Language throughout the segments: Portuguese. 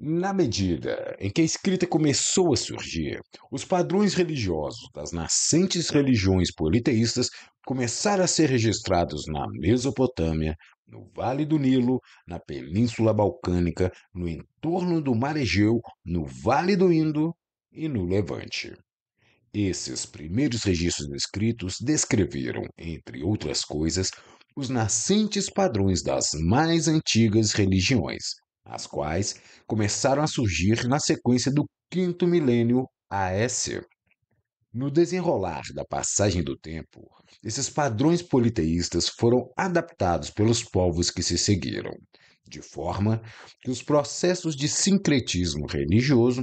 Na medida em que a escrita começou a surgir, os padrões religiosos das nascentes religiões politeístas começaram a ser registrados na Mesopotâmia, no Vale do Nilo, na Península Balcânica, no entorno do Mar Egeu, no Vale do Indo e no Levante. Esses primeiros registros escritos descreveram, entre outras coisas, os nascentes padrões das mais antigas religiões, as quais começaram a surgir na sequência do quinto milênio AS. No desenrolar da passagem do tempo, esses padrões politeístas foram adaptados pelos povos que se seguiram, de forma que os processos de sincretismo religioso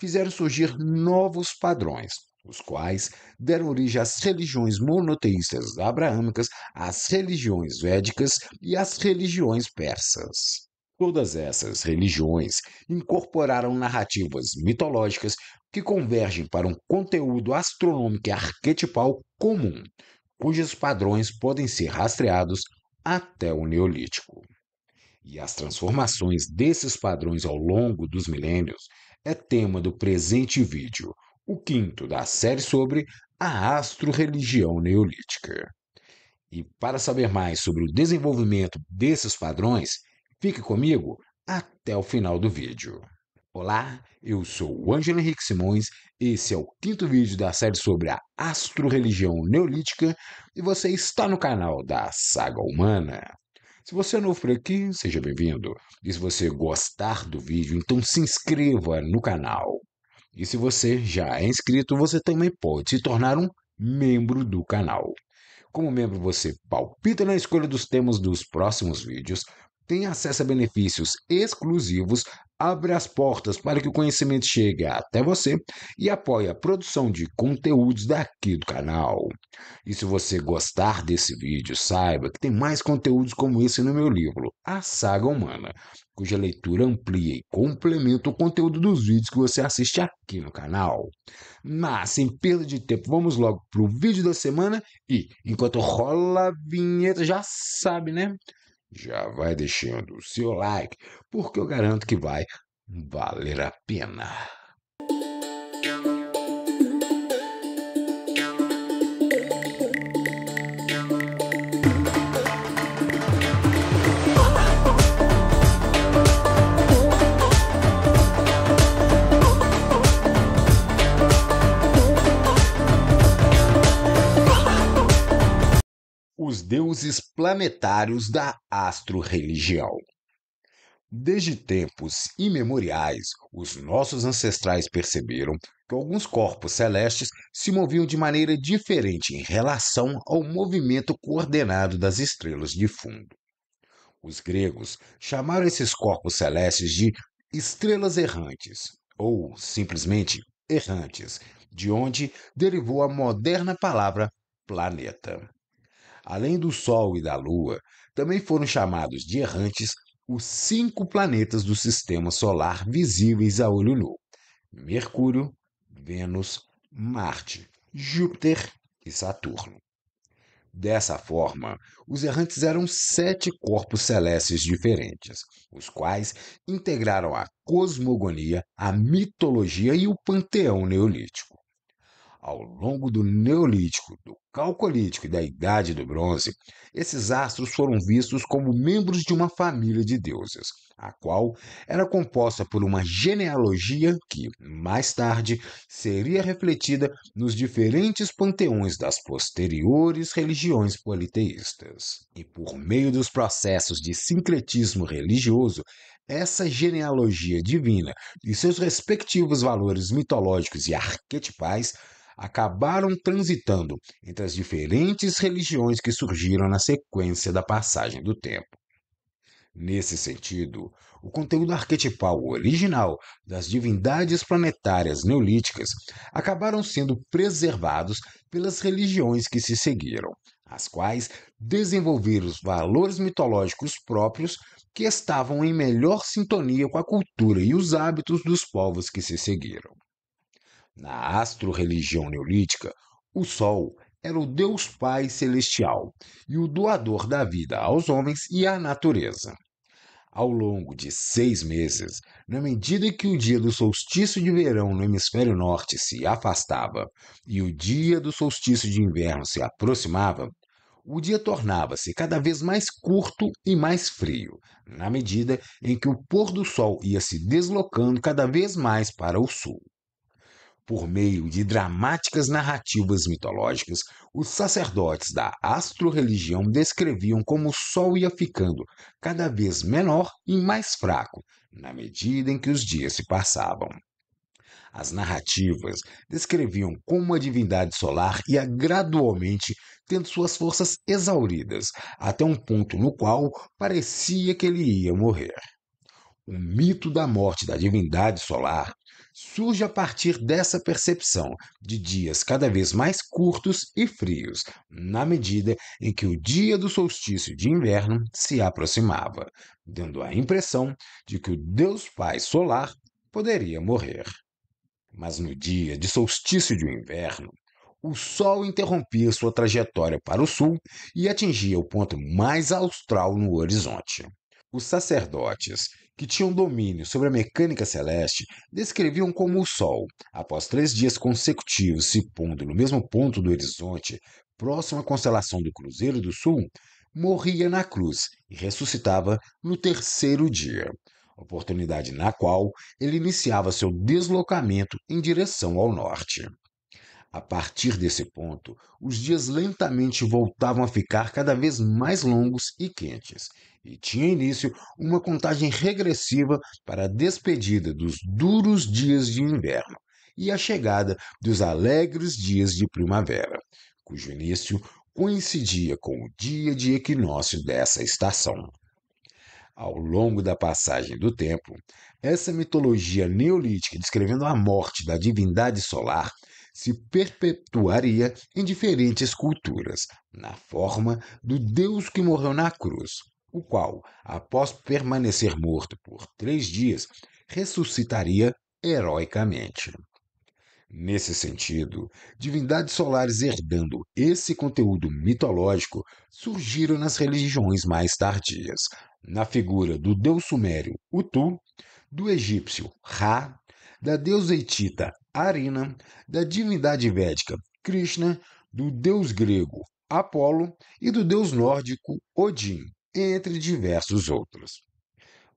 fizeram surgir novos padrões, os quais deram origem às religiões monoteístas abraâmicas, às religiões védicas e às religiões persas. Todas essas religiões incorporaram narrativas mitológicas que convergem para um conteúdo astronômico e arquetipal comum, cujos padrões podem ser rastreados até o Neolítico. E as transformações desses padrões ao longo dos milênios é tema do presente vídeo, o quinto da série sobre a astro-religião neolítica. E para saber mais sobre o desenvolvimento desses padrões, Fique comigo até o final do vídeo. Olá, eu sou o Ângelo Henrique Simões, esse é o quinto vídeo da série sobre a astro-religião neolítica e você está no canal da Saga Humana. Se você é novo por aqui, seja bem-vindo. E se você gostar do vídeo, então se inscreva no canal. E se você já é inscrito, você também pode se tornar um membro do canal. Como membro, você palpita na escolha dos temas dos próximos vídeos, tem acesso a benefícios exclusivos, abre as portas para que o conhecimento chegue até você e apoia a produção de conteúdos daqui do canal. E se você gostar desse vídeo, saiba que tem mais conteúdos como esse no meu livro, A Saga Humana, cuja leitura amplia e complementa o conteúdo dos vídeos que você assiste aqui no canal. Mas, sem perda de tempo, vamos logo para o vídeo da semana e, enquanto rola a vinheta, já sabe, né? já vai deixando o seu like, porque eu garanto que vai valer a pena. os deuses planetários da astro-religião. Desde tempos imemoriais, os nossos ancestrais perceberam que alguns corpos celestes se moviam de maneira diferente em relação ao movimento coordenado das estrelas de fundo. Os gregos chamaram esses corpos celestes de estrelas errantes, ou simplesmente errantes, de onde derivou a moderna palavra planeta além do Sol e da Lua, também foram chamados de errantes os cinco planetas do sistema solar visíveis a olho nu: Mercúrio, Vênus, Marte, Júpiter e Saturno. Dessa forma, os errantes eram sete corpos celestes diferentes, os quais integraram a cosmogonia, a mitologia e o panteão neolítico. Ao longo do Neolítico, do Calcolítico e da Idade do Bronze, esses astros foram vistos como membros de uma família de deuses, a qual era composta por uma genealogia que, mais tarde, seria refletida nos diferentes panteões das posteriores religiões politeístas. E por meio dos processos de sincretismo religioso, essa genealogia divina e seus respectivos valores mitológicos e arquetipais acabaram transitando entre as diferentes religiões que surgiram na sequência da passagem do tempo. Nesse sentido, o conteúdo arquetipal original das divindades planetárias neolíticas acabaram sendo preservados pelas religiões que se seguiram, as quais desenvolveram os valores mitológicos próprios que estavam em melhor sintonia com a cultura e os hábitos dos povos que se seguiram. Na astro-religião neolítica, o Sol era o Deus Pai Celestial e o doador da vida aos homens e à natureza. Ao longo de seis meses, na medida que o dia do solstício de verão no hemisfério norte se afastava e o dia do solstício de inverno se aproximava, o dia tornava-se cada vez mais curto e mais frio, na medida em que o pôr do sol ia se deslocando cada vez mais para o sul. Por meio de dramáticas narrativas mitológicas, os sacerdotes da astroreligião descreviam como o Sol ia ficando cada vez menor e mais fraco na medida em que os dias se passavam. As narrativas descreviam como a divindade solar ia gradualmente tendo suas forças exauridas, até um ponto no qual parecia que ele ia morrer. O mito da morte da divindade solar surge a partir dessa percepção de dias cada vez mais curtos e frios, na medida em que o dia do solstício de inverno se aproximava, dando a impressão de que o Deus Pai solar poderia morrer. Mas no dia de solstício de inverno, o Sol interrompia sua trajetória para o sul e atingia o ponto mais austral no horizonte. Os sacerdotes que tinham domínio sobre a mecânica celeste, descreviam como o Sol, após três dias consecutivos se pondo no mesmo ponto do horizonte, próximo à constelação do Cruzeiro do Sul, morria na cruz e ressuscitava no terceiro dia, oportunidade na qual ele iniciava seu deslocamento em direção ao norte. A partir desse ponto, os dias lentamente voltavam a ficar cada vez mais longos e quentes, e tinha início uma contagem regressiva para a despedida dos duros dias de inverno e a chegada dos alegres dias de primavera, cujo início coincidia com o dia de equinócio dessa estação. Ao longo da passagem do tempo, essa mitologia neolítica descrevendo a morte da divindade solar se perpetuaria em diferentes culturas, na forma do Deus que morreu na cruz, o qual, após permanecer morto por três dias, ressuscitaria heroicamente. Nesse sentido, divindades solares herdando esse conteúdo mitológico surgiram nas religiões mais tardias, na figura do deus sumério Utu, do egípcio Ra, da deusa hitita Arina, da divindade védica Krishna, do deus grego Apolo e do deus nórdico Odin, entre diversos outros.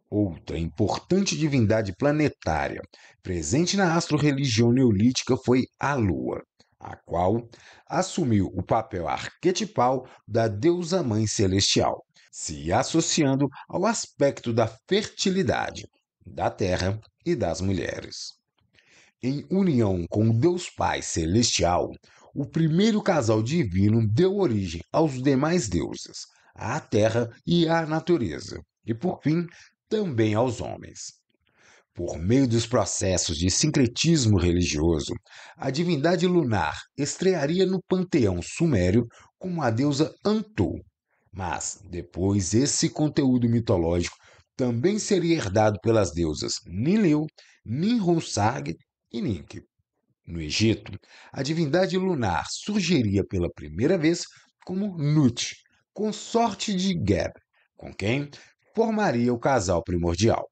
Outra importante divindade planetária presente na astro-religião neolítica foi a Lua, a qual assumiu o papel arquetipal da deusa mãe celestial, se associando ao aspecto da fertilidade, da terra e das mulheres. Em união com o Deus Pai Celestial, o primeiro casal divino deu origem aos demais deuses, à terra e à natureza, e por fim, também aos homens. Por meio dos processos de sincretismo religioso, a divindade lunar estrearia no panteão sumério como a deusa Antu, mas depois esse conteúdo mitológico também seria herdado pelas deusas Nileu, Ninhursag e Ninki. No Egito, a divindade lunar surgiria pela primeira vez como Nut, consorte de Geb, com quem formaria o casal primordial.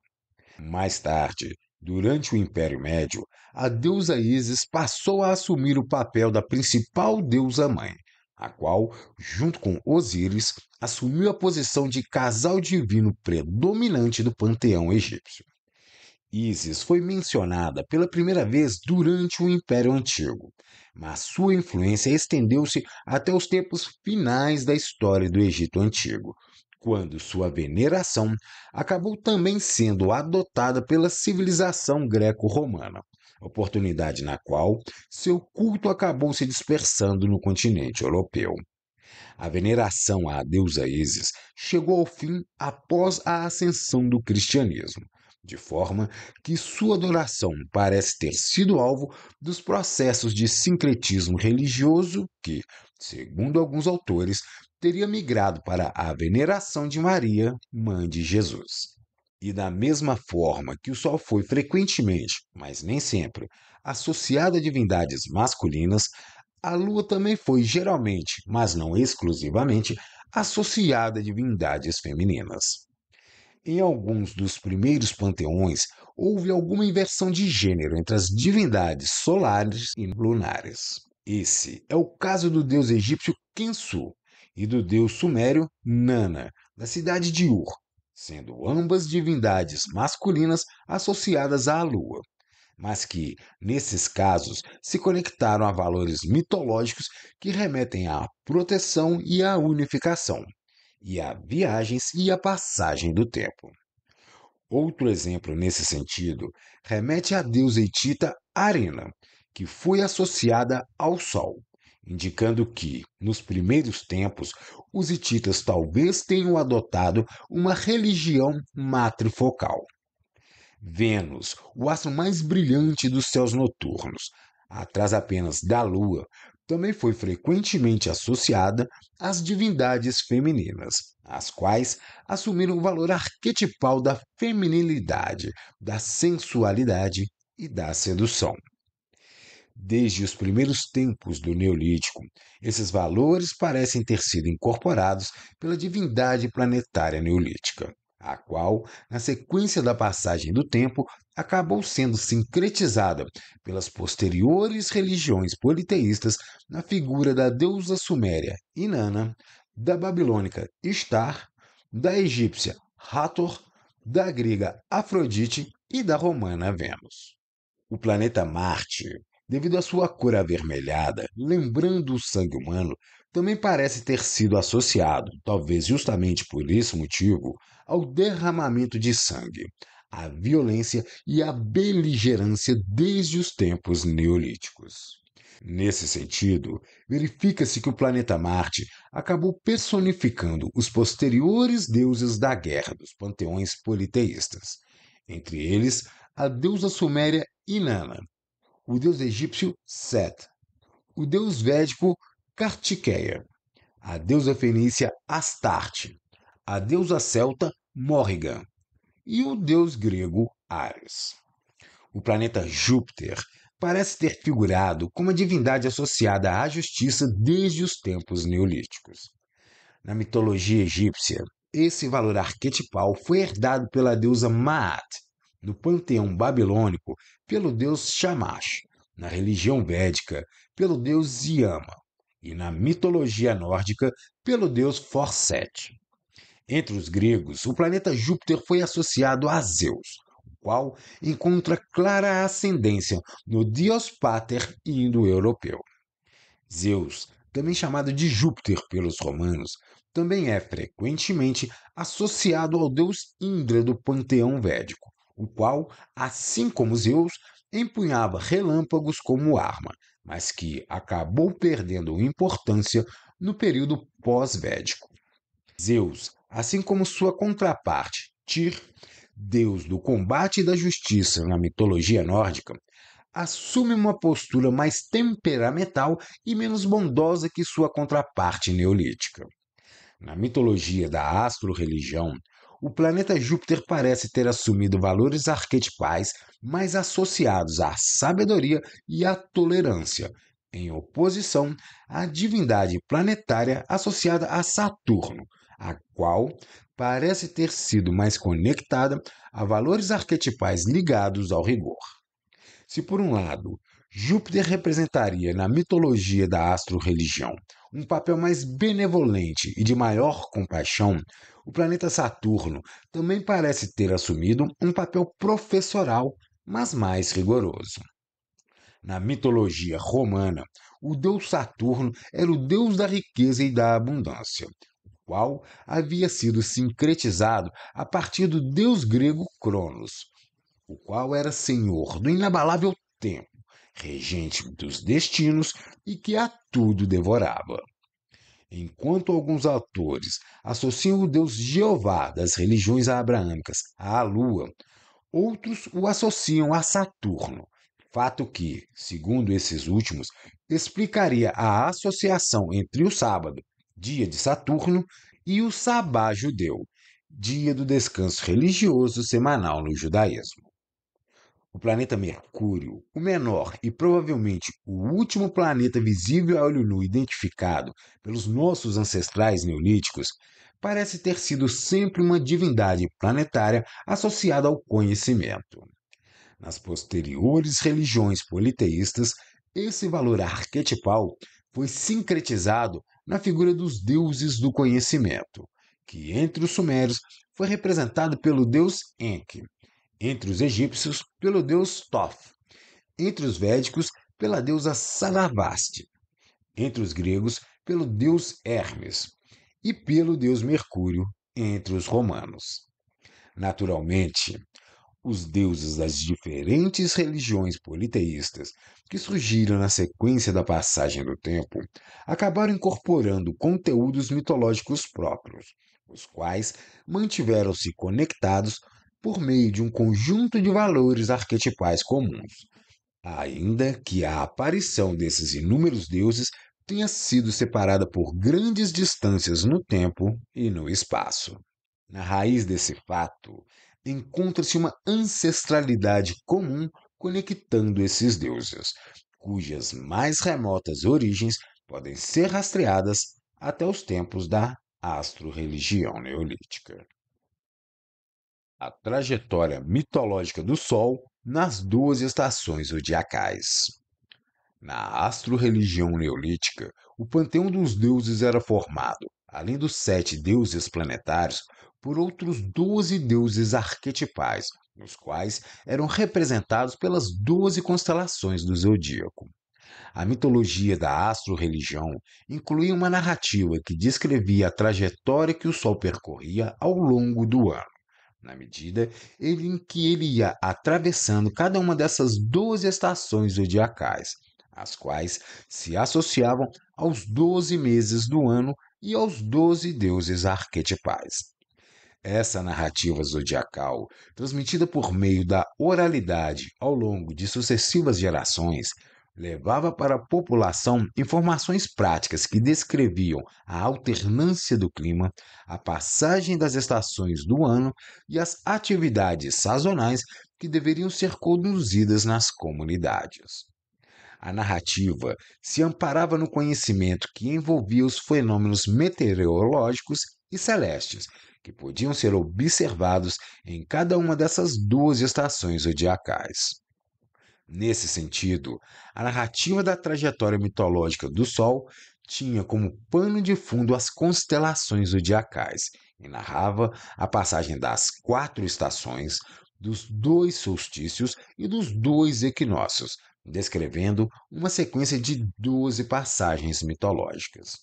Mais tarde, durante o Império Médio, a deusa Isis passou a assumir o papel da principal deusa-mãe, a qual, junto com Osíris, assumiu a posição de casal divino predominante do panteão egípcio. Isis foi mencionada pela primeira vez durante o Império Antigo, mas sua influência estendeu-se até os tempos finais da história do Egito Antigo, quando sua veneração acabou também sendo adotada pela civilização greco-romana, oportunidade na qual seu culto acabou se dispersando no continente europeu. A veneração à deusa Isis chegou ao fim após a ascensão do cristianismo, de forma que sua adoração parece ter sido alvo dos processos de sincretismo religioso que, segundo alguns autores, teria migrado para a veneração de Maria, mãe de Jesus. E da mesma forma que o Sol foi frequentemente, mas nem sempre, associado a divindades masculinas, a Lua também foi geralmente, mas não exclusivamente, associada a divindades femininas. Em alguns dos primeiros panteões, houve alguma inversão de gênero entre as divindades solares e lunares. Esse é o caso do deus egípcio Kensu e do deus sumério Nana, da cidade de Ur, sendo ambas divindades masculinas associadas à lua, mas que, nesses casos, se conectaram a valores mitológicos que remetem à proteção e à unificação e a viagens e a passagem do tempo. Outro exemplo nesse sentido remete à deusa hitita Arena, que foi associada ao Sol, indicando que, nos primeiros tempos, os hititas talvez tenham adotado uma religião matrifocal. Vênus, o astro mais brilhante dos céus noturnos, atrás apenas da Lua, também foi frequentemente associada às divindades femininas, as quais assumiram o valor arquetipal da feminilidade, da sensualidade e da sedução. Desde os primeiros tempos do Neolítico, esses valores parecem ter sido incorporados pela divindade planetária neolítica a qual, na sequência da passagem do tempo, acabou sendo sincretizada pelas posteriores religiões politeístas na figura da deusa suméria Inanna, da babilônica Ishtar, da egípcia Hathor, da grega Afrodite e da romana Vênus. O planeta Marte, devido à sua cor avermelhada, lembrando o sangue humano, também parece ter sido associado, talvez justamente por esse motivo, ao derramamento de sangue, à violência e à beligerância desde os tempos neolíticos. Nesse sentido, verifica-se que o planeta Marte acabou personificando os posteriores deuses da guerra dos panteões politeístas, entre eles a deusa suméria Inanna, o deus egípcio Set, o deus védico Kartikeya, a deusa fenícia Astarte, a deusa celta Morrigan e o deus grego Ares. O planeta Júpiter parece ter figurado como a divindade associada à justiça desde os tempos neolíticos. Na mitologia egípcia, esse valor arquetipal foi herdado pela deusa Maat, no panteão babilônico, pelo deus Shamash, na religião védica, pelo deus Yama e na mitologia nórdica, pelo deus Forset. Entre os gregos, o planeta Júpiter foi associado a Zeus, o qual encontra clara ascendência no Dios Pater indo-europeu. Zeus, também chamado de Júpiter pelos romanos, também é frequentemente associado ao deus Indra do panteão védico, o qual, assim como Zeus, empunhava relâmpagos como arma, mas que acabou perdendo importância no período pós-védico. Zeus Assim como sua contraparte, Tyr, deus do combate e da justiça na mitologia nórdica, assume uma postura mais temperamental e menos bondosa que sua contraparte neolítica. Na mitologia da astro-religião, o planeta Júpiter parece ter assumido valores arquetipais mais associados à sabedoria e à tolerância, em oposição à divindade planetária associada a Saturno, a qual parece ter sido mais conectada a valores arquetipais ligados ao rigor. Se, por um lado, Júpiter representaria na mitologia da astro-religião um papel mais benevolente e de maior compaixão, o planeta Saturno também parece ter assumido um papel professoral, mas mais rigoroso. Na mitologia romana, o deus Saturno era o deus da riqueza e da abundância, qual havia sido sincretizado a partir do deus grego Cronos, o qual era senhor do inabalável tempo, regente dos destinos e que a tudo devorava. Enquanto alguns autores associam o deus Jeová das religiões abraâmicas à lua, outros o associam a Saturno, fato que, segundo esses últimos, explicaria a associação entre o sábado dia de Saturno, e o Sabá judeu, dia do descanso religioso semanal no judaísmo. O planeta Mercúrio, o menor e provavelmente o último planeta visível a olho nu identificado pelos nossos ancestrais neolíticos, parece ter sido sempre uma divindade planetária associada ao conhecimento. Nas posteriores religiões politeístas, esse valor arquetipal foi sincretizado na figura dos deuses do conhecimento, que entre os sumérios foi representado pelo deus Enki, entre os egípcios pelo deus Thoth, entre os védicos pela deusa Saravaste, entre os gregos pelo deus Hermes e pelo deus Mercúrio entre os romanos. Naturalmente, os deuses das diferentes religiões politeístas que surgiram na sequência da passagem do tempo acabaram incorporando conteúdos mitológicos próprios, os quais mantiveram-se conectados por meio de um conjunto de valores arquetipais comuns, ainda que a aparição desses inúmeros deuses tenha sido separada por grandes distâncias no tempo e no espaço. Na raiz desse fato encontra-se uma ancestralidade comum conectando esses deuses, cujas mais remotas origens podem ser rastreadas até os tempos da astro-religião neolítica. A trajetória mitológica do Sol nas duas estações zodiacais. Na astro-religião neolítica, o panteão dos deuses era formado, além dos sete deuses planetários, por outros doze deuses arquetipais, os quais eram representados pelas doze constelações do zodíaco. A mitologia da astro-religião incluía uma narrativa que descrevia a trajetória que o Sol percorria ao longo do ano, na medida em que ele ia atravessando cada uma dessas doze estações zodiacais, as quais se associavam aos doze meses do ano e aos doze deuses arquetipais. Essa narrativa zodiacal, transmitida por meio da oralidade ao longo de sucessivas gerações, levava para a população informações práticas que descreviam a alternância do clima, a passagem das estações do ano e as atividades sazonais que deveriam ser conduzidas nas comunidades. A narrativa se amparava no conhecimento que envolvia os fenômenos meteorológicos e celestes, que podiam ser observados em cada uma dessas duas estações zodiacais. Nesse sentido, a narrativa da trajetória mitológica do Sol tinha como pano de fundo as constelações zodiacais e narrava a passagem das quatro estações, dos dois solstícios e dos dois equinócios, descrevendo uma sequência de 12 passagens mitológicas.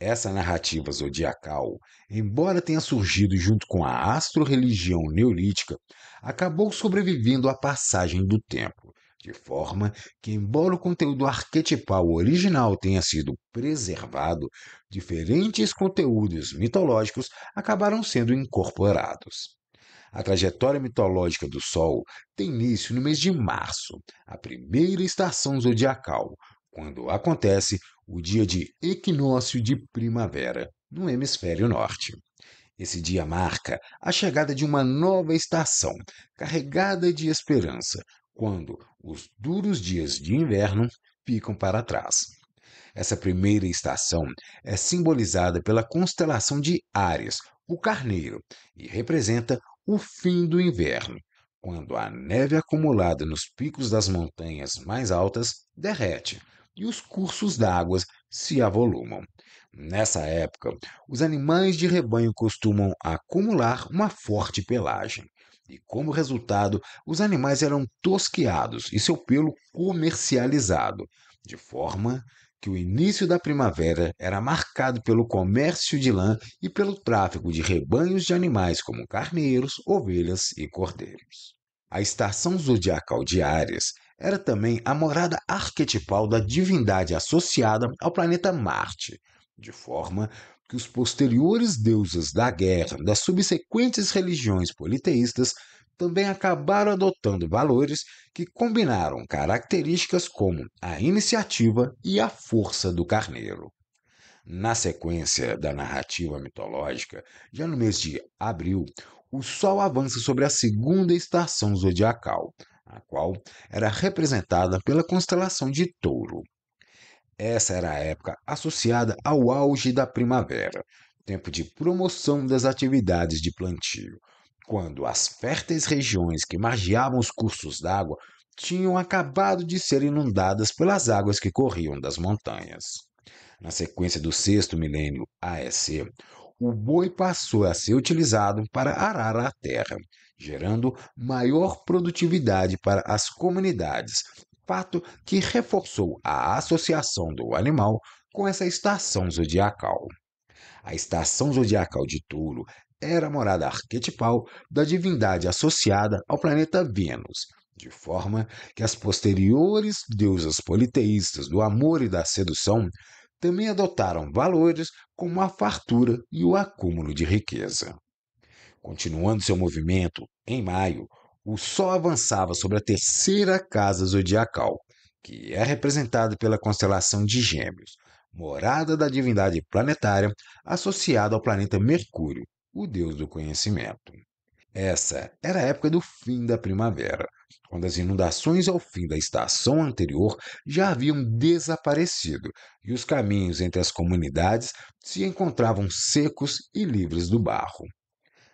Essa narrativa zodiacal, embora tenha surgido junto com a astro-religião neolítica, acabou sobrevivendo à passagem do tempo, de forma que, embora o conteúdo arquetipal original tenha sido preservado, diferentes conteúdos mitológicos acabaram sendo incorporados. A trajetória mitológica do Sol tem início no mês de março, a primeira estação zodiacal, quando acontece o dia de equinócio de primavera no hemisfério norte. Esse dia marca a chegada de uma nova estação, carregada de esperança, quando os duros dias de inverno ficam para trás. Essa primeira estação é simbolizada pela constelação de Áries, o Carneiro, e representa o fim do inverno, quando a neve acumulada nos picos das montanhas mais altas derrete e os cursos d'água se avolumam. Nessa época, os animais de rebanho costumam acumular uma forte pelagem, e como resultado, os animais eram tosqueados e seu pelo comercializado, de forma que o início da primavera era marcado pelo comércio de lã e pelo tráfico de rebanhos de animais como carneiros, ovelhas e cordeiros. A estação zodiacal de Ares era também a morada arquetipal da divindade associada ao planeta Marte, de forma que os posteriores deuses da guerra das subsequentes religiões politeístas também acabaram adotando valores que combinaram características como a iniciativa e a força do carneiro. Na sequência da narrativa mitológica, já no mês de abril, o Sol avança sobre a segunda estação zodiacal, a qual era representada pela constelação de Touro. Essa era a época associada ao auge da primavera, tempo de promoção das atividades de plantio, quando as férteis regiões que margeavam os cursos d'água tinham acabado de ser inundadas pelas águas que corriam das montanhas. Na sequência do sexto milênio AEC, o boi passou a ser utilizado para arar a terra, gerando maior produtividade para as comunidades, fato que reforçou a associação do animal com essa estação zodiacal. A estação zodiacal de Touro era a morada arquetipal da divindade associada ao planeta Vênus, de forma que as posteriores deusas politeístas do amor e da sedução também adotaram valores como a fartura e o acúmulo de riqueza. Continuando seu movimento, em maio, o Sol avançava sobre a terceira casa zodiacal, que é representada pela constelação de Gêmeos, morada da divindade planetária associada ao planeta Mercúrio, o deus do conhecimento. Essa era a época do fim da primavera, quando as inundações ao fim da estação anterior já haviam desaparecido e os caminhos entre as comunidades se encontravam secos e livres do barro.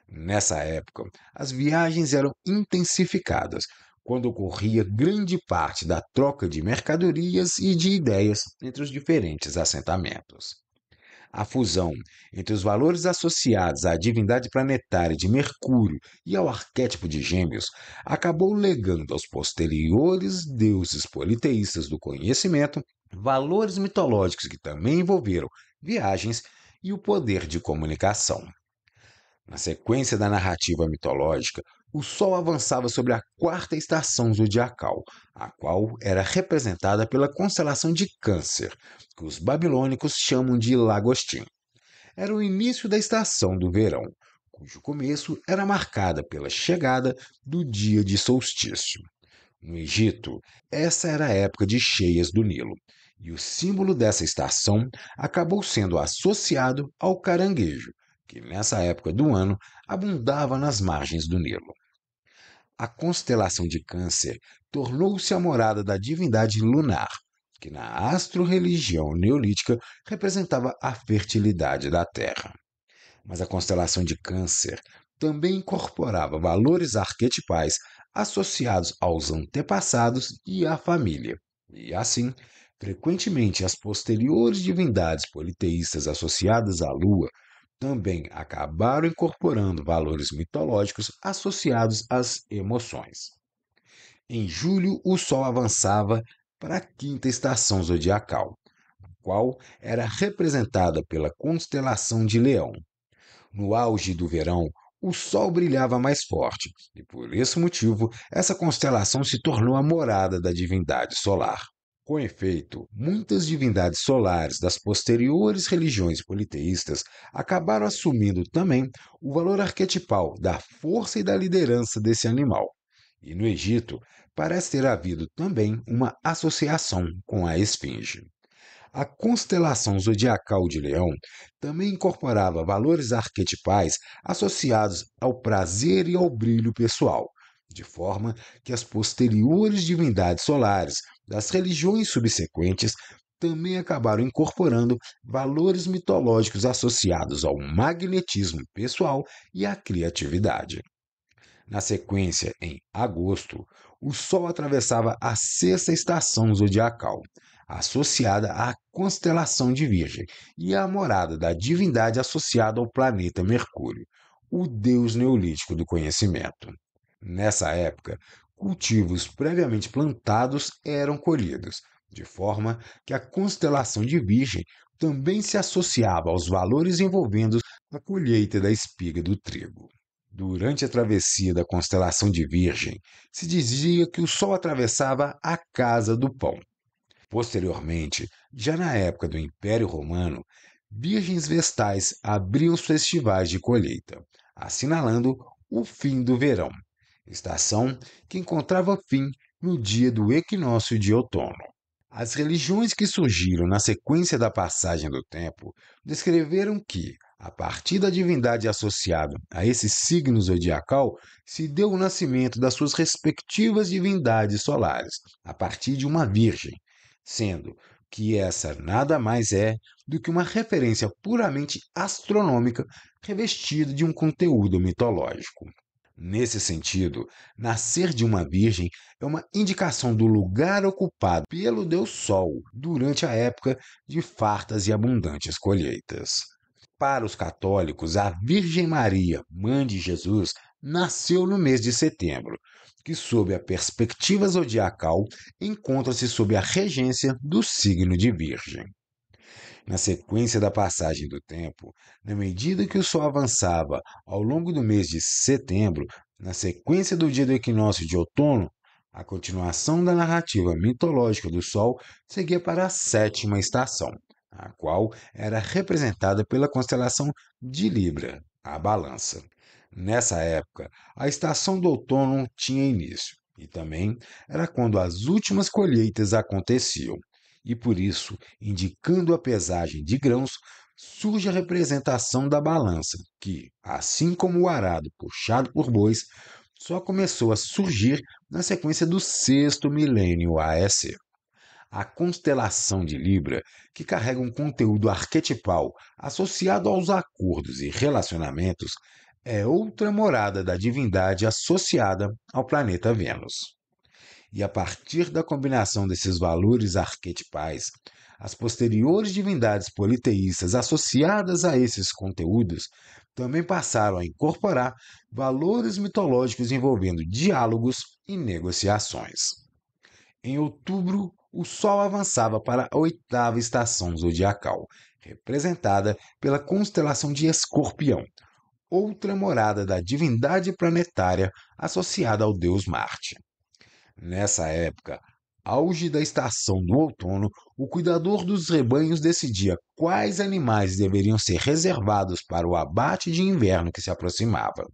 Nessa época, as viagens eram intensificadas, quando ocorria grande parte da troca de mercadorias e de ideias entre os diferentes assentamentos. A fusão entre os valores associados à divindade planetária de Mercúrio e ao arquétipo de Gêmeos acabou legando aos posteriores deuses politeístas do conhecimento valores mitológicos que também envolveram viagens e o poder de comunicação. Na sequência da narrativa mitológica, o Sol avançava sobre a quarta estação zodiacal, a qual era representada pela constelação de Câncer, que os babilônicos chamam de Lagostim. Era o início da estação do verão, cujo começo era marcada pela chegada do dia de solstício. No Egito, essa era a época de cheias do Nilo, e o símbolo dessa estação acabou sendo associado ao caranguejo, que nessa época do ano abundava nas margens do Nilo a constelação de Câncer tornou-se a morada da divindade lunar, que na astro-religião neolítica representava a fertilidade da terra. Mas a constelação de Câncer também incorporava valores arquetipais associados aos antepassados e à família. E assim, frequentemente as posteriores divindades politeístas associadas à lua também acabaram incorporando valores mitológicos associados às emoções. Em julho, o Sol avançava para a quinta estação zodiacal, a qual era representada pela constelação de Leão. No auge do verão, o Sol brilhava mais forte, e por esse motivo, essa constelação se tornou a morada da divindade solar. Com efeito, muitas divindades solares das posteriores religiões politeístas acabaram assumindo também o valor arquetipal da força e da liderança desse animal. E no Egito, parece ter havido também uma associação com a esfinge. A constelação zodiacal de Leão também incorporava valores arquetipais associados ao prazer e ao brilho pessoal, de forma que as posteriores divindades solares das religiões subsequentes também acabaram incorporando valores mitológicos associados ao magnetismo pessoal e à criatividade. Na sequência, em agosto, o Sol atravessava a sexta estação zodiacal, associada à constelação de Virgem e à morada da divindade associada ao planeta Mercúrio, o deus neolítico do conhecimento. Nessa época, cultivos previamente plantados eram colhidos, de forma que a constelação de Virgem também se associava aos valores envolvendo a colheita da espiga do trigo. Durante a travessia da constelação de Virgem, se dizia que o Sol atravessava a casa do pão. Posteriormente, já na época do Império Romano, virgens vestais abriam os festivais de colheita, assinalando o fim do verão estação que encontrava fim no dia do equinócio de outono. As religiões que surgiram na sequência da passagem do tempo descreveram que, a partir da divindade associada a esse signo zodiacal, se deu o nascimento das suas respectivas divindades solares, a partir de uma virgem, sendo que essa nada mais é do que uma referência puramente astronômica revestida de um conteúdo mitológico. Nesse sentido, nascer de uma virgem é uma indicação do lugar ocupado pelo Deus Sol durante a época de fartas e abundantes colheitas. Para os católicos, a Virgem Maria, mãe de Jesus, nasceu no mês de setembro, que, sob a perspectiva zodiacal, encontra-se sob a regência do signo de Virgem. Na sequência da passagem do tempo, na medida que o Sol avançava ao longo do mês de setembro, na sequência do dia do equinócio de outono, a continuação da narrativa mitológica do Sol seguia para a sétima estação, a qual era representada pela constelação de Libra, a Balança. Nessa época, a estação do outono tinha início, e também era quando as últimas colheitas aconteciam e por isso, indicando a pesagem de grãos, surge a representação da balança, que, assim como o arado puxado por bois, só começou a surgir na sequência do sexto milênio AEC. A constelação de Libra, que carrega um conteúdo arquetipal associado aos acordos e relacionamentos, é outra morada da divindade associada ao planeta Vênus e a partir da combinação desses valores arquetipais, as posteriores divindades politeístas associadas a esses conteúdos também passaram a incorporar valores mitológicos envolvendo diálogos e negociações. Em outubro, o Sol avançava para a oitava estação zodiacal, representada pela constelação de Escorpião, outra morada da divindade planetária associada ao deus Marte. Nessa época, auge da estação do outono, o cuidador dos rebanhos decidia quais animais deveriam ser reservados para o abate de inverno que se aproximava.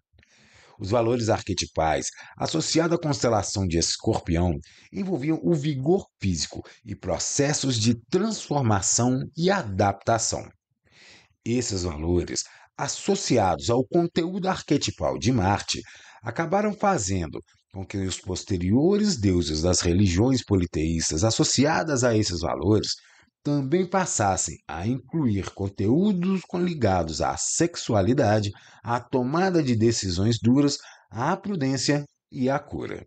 Os valores arquetipais, associados à constelação de Escorpião, envolviam o vigor físico e processos de transformação e adaptação. Esses valores, associados ao conteúdo arquetipal de Marte, acabaram fazendo com que os posteriores deuses das religiões politeístas associadas a esses valores também passassem a incluir conteúdos ligados à sexualidade, à tomada de decisões duras, à prudência e à cura.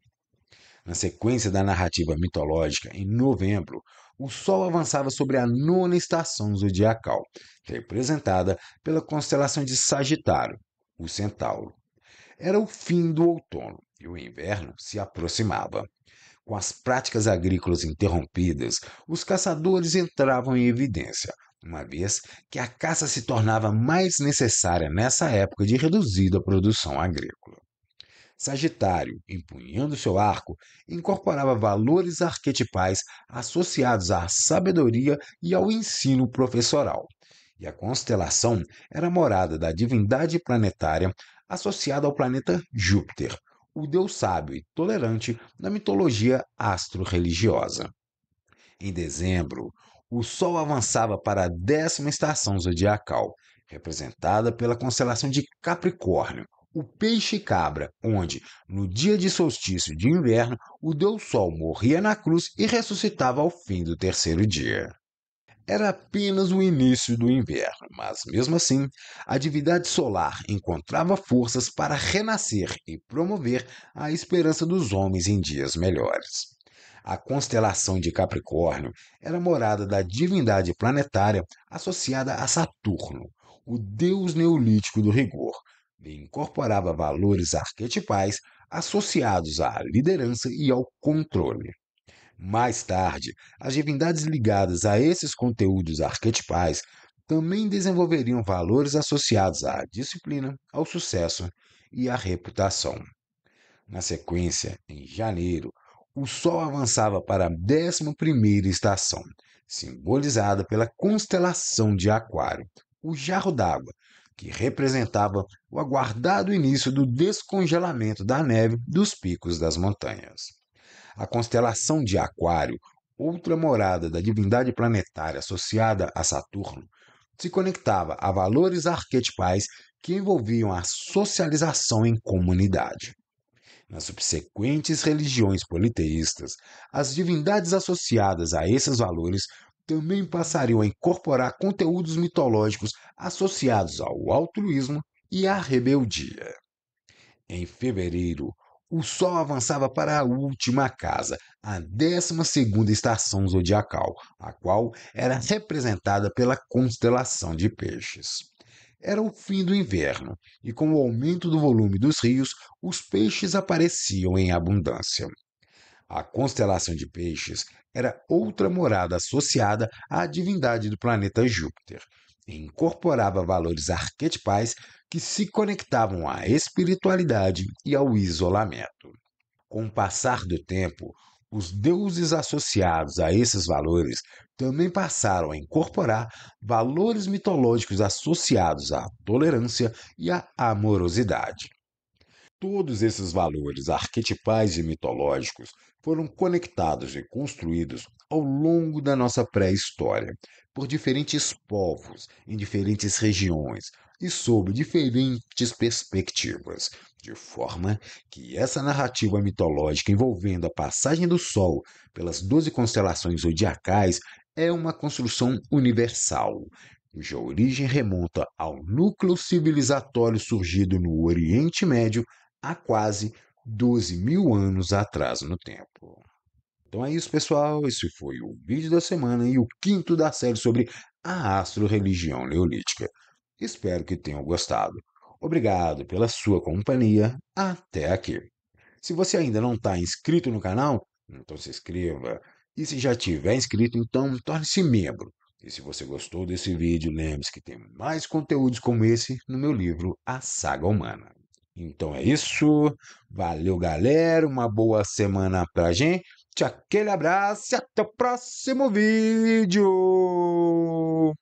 Na sequência da narrativa mitológica, em novembro, o Sol avançava sobre a nona estação zodiacal, representada pela constelação de Sagitário, o Centauro. Era o fim do outono, e o inverno se aproximava. Com as práticas agrícolas interrompidas, os caçadores entravam em evidência, uma vez que a caça se tornava mais necessária nessa época de reduzida produção agrícola. Sagitário, empunhando seu arco, incorporava valores arquetipais associados à sabedoria e ao ensino professoral. E a constelação era morada da divindade planetária associada ao planeta Júpiter, o deus sábio e tolerante na mitologia astro-religiosa. Em dezembro, o Sol avançava para a décima estação zodiacal, representada pela constelação de Capricórnio, o peixe cabra, onde, no dia de solstício de inverno, o deus Sol morria na cruz e ressuscitava ao fim do terceiro dia. Era apenas o início do inverno, mas mesmo assim, a divindade solar encontrava forças para renascer e promover a esperança dos homens em dias melhores. A constelação de Capricórnio era morada da divindade planetária associada a Saturno, o deus neolítico do rigor, e incorporava valores arquetipais associados à liderança e ao controle. Mais tarde, as divindades ligadas a esses conteúdos arquetipais também desenvolveriam valores associados à disciplina, ao sucesso e à reputação. Na sequência, em janeiro, o Sol avançava para a 11 estação, simbolizada pela constelação de Aquário, o jarro d'água, que representava o aguardado início do descongelamento da neve dos picos das montanhas. A constelação de Aquário, outra morada da divindade planetária associada a Saturno, se conectava a valores arquetipais que envolviam a socialização em comunidade. Nas subsequentes religiões politeístas, as divindades associadas a esses valores também passariam a incorporar conteúdos mitológicos associados ao altruísmo e à rebeldia. Em fevereiro, o Sol avançava para a última casa, a 12 estação zodiacal, a qual era representada pela constelação de peixes. Era o fim do inverno, e com o aumento do volume dos rios, os peixes apareciam em abundância. A constelação de peixes era outra morada associada à divindade do planeta Júpiter, incorporava valores arquetipais que se conectavam à espiritualidade e ao isolamento. Com o passar do tempo, os deuses associados a esses valores também passaram a incorporar valores mitológicos associados à tolerância e à amorosidade. Todos esses valores arquetipais e mitológicos foram conectados e construídos ao longo da nossa pré-história por diferentes povos em diferentes regiões e sob diferentes perspectivas, de forma que essa narrativa mitológica envolvendo a passagem do Sol pelas doze constelações zodiacais é uma construção universal, cuja origem remonta ao núcleo civilizatório surgido no Oriente Médio há quase 12 mil anos atrás no tempo. Então é isso, pessoal. Esse foi o vídeo da semana e o quinto da série sobre a astro-religião neolítica. Espero que tenham gostado. Obrigado pela sua companhia até aqui. Se você ainda não está inscrito no canal, então se inscreva. E se já tiver inscrito, então torne-se membro. E se você gostou desse vídeo, lembre-se que tem mais conteúdos como esse no meu livro A Saga Humana. Então é isso. Valeu, galera. Uma boa semana pra gente. Aquele abraço e até o próximo vídeo.